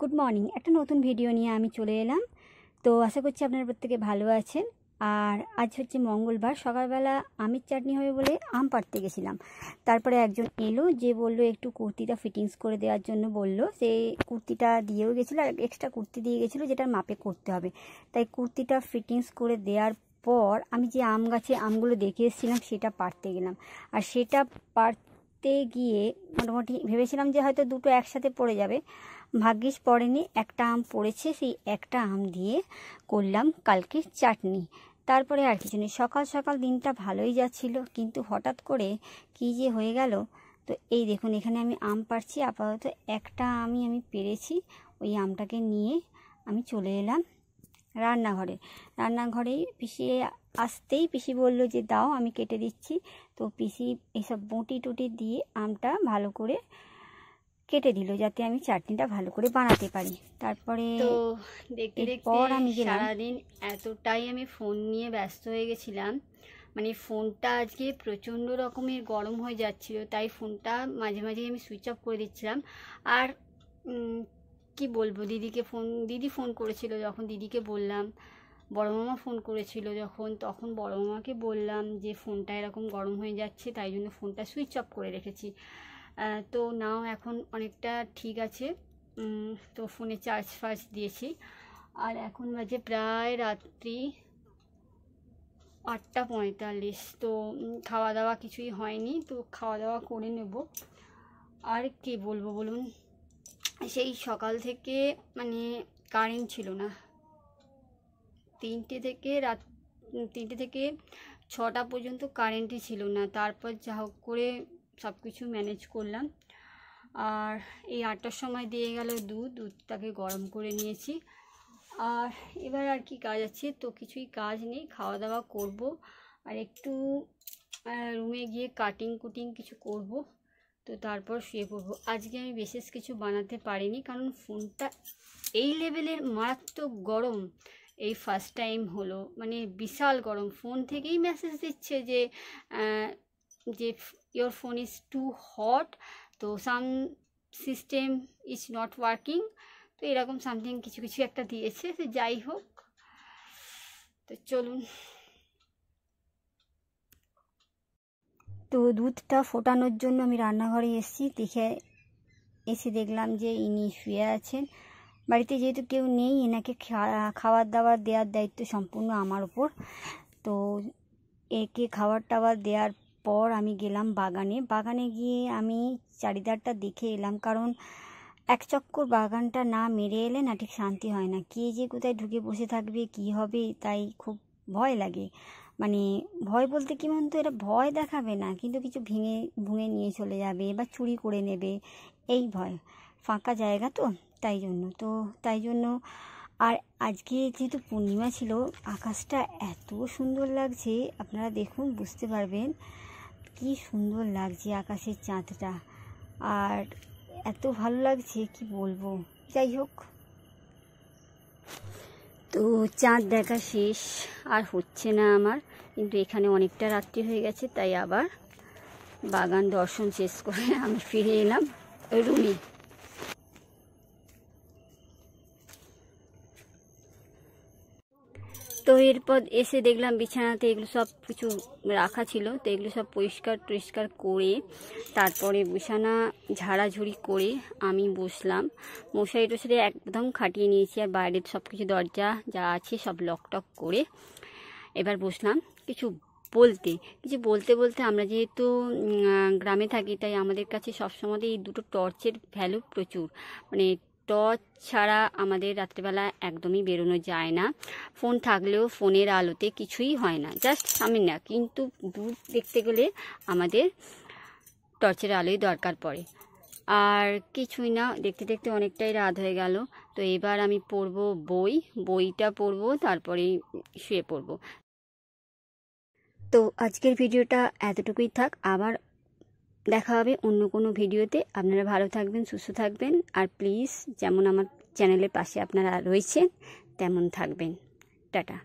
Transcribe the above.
good morning একটা নতুন video নিয়ে আমি চলে এলাম তো আশা করছি আপনারা প্রত্যেকে ভালো আছেন আর আজ হচ্ছে মঙ্গলবার সকালবেলা আমের চাটনি হবে বলে আম পাড়তে গেছিলাম তারপরে একজন এলো যে বলল একটু কুর্তিটা ফিটিংস করে দেওয়ার জন্য বলল সে কুর্তিটা দিয়েও গেছিলো আর এক্সট্রা কুর্তি দিয়ে গেছিলো যেটার মাপে করতে হবে তাই কুর্তিটা ফিটিংস করে দেওয়ার পর আমি যে আম গাছে আমগুলো দেখে এসেছিলাম সেটা পাড়তে গেলাম আর সেটা পাড় পড়তে গিয়ে মোটামুটি ভেবেছিলাম যে হয়তো দুটো একসাথে পড়ে যাবে ভাগ্যিস পড়েনি একটা আম পড়েছে সেই একটা আম দিয়ে করলাম কালকে চাটনি তারপরে আর কিছু নেই সকাল সকাল দিনটা ভালোই যাচ্ছিল কিন্তু হঠাৎ করে কি যে হয়ে গেল তো এই দেখুন এখানে আমি আম পারছি আপাতত একটা আমি আমি পেরেছি ওই আমটাকে নিয়ে আমি চলে এলাম রান্নাঘরে রান্নাঘরেই পিষিয়ে আসতেই পিসি বলল যে দাও আমি কেটে দিচ্ছি তো পিসি এইসব বঁটি টুটি দিয়ে আমটা ভালো করে কেটে দিল যাতে আমি চাটনিটা ভালো করে বানাতে পারি তারপরে তো আমি সারাদিন এতটাই আমি ফোন নিয়ে ব্যস্ত হয়ে গেছিলাম মানে ফোনটা আজকে প্রচণ্ড রকমের গরম হয়ে যাচ্ছিল তাই ফোনটা মাঝে মাঝে আমি সুইচ অফ করে দিচ্ছিলাম আর কি বলবো দিদিকে ফোন দিদি ফোন করেছিল যখন দিদিকে বললাম বড় মামা ফোন করেছিল যখন তখন বড় মামাকে বললাম যে ফোনটা এরকম গরম হয়ে যাচ্ছে তাই জন্য ফোনটা সুইচ অফ করে রেখেছি তো নাও এখন অনেকটা ঠিক আছে তো ফোনে চার্জ ফার্জ দিয়েছি আর এখন বাজে প্রায় রাত্রি আটটা পঁয়তাল্লিশ তো খাওয়া দাওয়া কিছুই হয়নি তো খাওয়া দাওয়া করে নেব আর কি বলবো বলুন সেই সকাল থেকে মানে কারেন্ট ছিল না তিনটে থেকে রাত তিনটে থেকে ছটা পর্যন্ত কারেন্টই ছিল না তারপর যা হোক করে সব কিছু ম্যানেজ করলাম আর এই আটটার সময় দিয়ে গেল দুধ দুধটাকে গরম করে নিয়েছি আর এবার আর কি কাজ আছে তো কিছুই কাজ নেই খাওয়া দাওয়া করব আর একটু রুমে গিয়ে কাটিং কুটিং কিছু করব তো তারপর শুয়ে পড়ব আজকে আমি বিশেষ কিছু বানাতে পারিনি কারণ ফোনটা এই লেভেলের মারাত্মক গরম এই ফার্স্ট টাইম হলো মানে বিশাল গরম ফোন থেকেই মেসেজ দিচ্ছে যে যে your phone is too hot তো some system is not working তো এরকম সামথিং কিছু কিছু একটা দিয়েছে সে যাই হোক তো চলুন তো দুধটা ফোটানোর জন্য আমি রান্নাঘরে এসেছি দেখে এসে দেখলাম যে ইনি শুয়ে আছেন বাড়িতে যেহেতু কেউ নেই এনাকে খাবার দাবার দেওয়ার দায়িত্ব সম্পূর্ণ আমার ওপর তো একে খাবার টাবার দেওয়ার পর আমি গেলাম বাগানে বাগানে গিয়ে আমি চারিদারটা দেখে এলাম কারণ এক চক্কর বাগানটা না মেরে এলে না ঠিক শান্তি হয় না কে যে কোথায় ঢুকে বসে থাকবে কি হবে তাই খুব ভয় লাগে মানে ভয় বলতে কি তো এরা ভয় দেখাবে না কিন্তু কিছু ভেঙে ভুঙে নিয়ে চলে যাবে বা চুরি করে নেবে এই ভয় ফাঁকা জায়গা তো তাই জন্য তো তাই জন্য আর আজকে যেহেতু পূর্ণিমা ছিল আকাশটা এত সুন্দর লাগছে আপনারা দেখুন বুঝতে পারবেন কি সুন্দর লাগছে আকাশের চাঁদটা আর এত ভালো লাগছে কি বলবো যাই হোক তো চাঁদ দেখা শেষ আর হচ্ছে না আমার কিন্তু এখানে অনেকটা রাত্রি হয়ে গেছে তাই আবার বাগান দর্শন শেষ করে আমি ফিরে এলাম রুমে তো এরপর এসে দেখলাম বিছানাতে এগুলো সব কিছু রাখা ছিল তো এগুলো সব পরিষ্কার টরিষ্কার করে তারপরে বিছানা ঝাড়াঝুড়ি করে আমি বসলাম মশারি টশারি একদম খাটিয়ে নিয়েছি আর বাইরের সব কিছু দরজা যা আছে সব লকটক করে এবার বসলাম কিছু বলতে কিছু বলতে বলতে আমরা যেহেতু গ্রামে থাকি তাই আমাদের কাছে সবসময় এই দুটো টর্চের ভ্যালু প্রচুর মানে টর্চ ছাড়া আমাদের রাত্রেবেলা একদমই বেরোনো যায় না ফোন থাকলেও ফোনের আলোতে কিছুই হয় না জাস্ট সামিন না কিন্তু দূর দেখতে গেলে আমাদের টর্চের আলোই দরকার পড়ে আর কিছুই না দেখতে দেখতে অনেকটাই রাত হয়ে গেল তো এবার আমি পড়ব বই বইটা পড়ব তারপরে শুয়ে পড়ব তো আজকের ভিডিওটা এতটুকুই থাক আবার দেখা হবে অন্য কোনো ভিডিওতে আপনারা ভালো থাকবেন সুস্থ থাকবেন আর প্লিজ যেমন আমার চ্যানেলের পাশে আপনারা রয়েছেন তেমন থাকবেন টাটা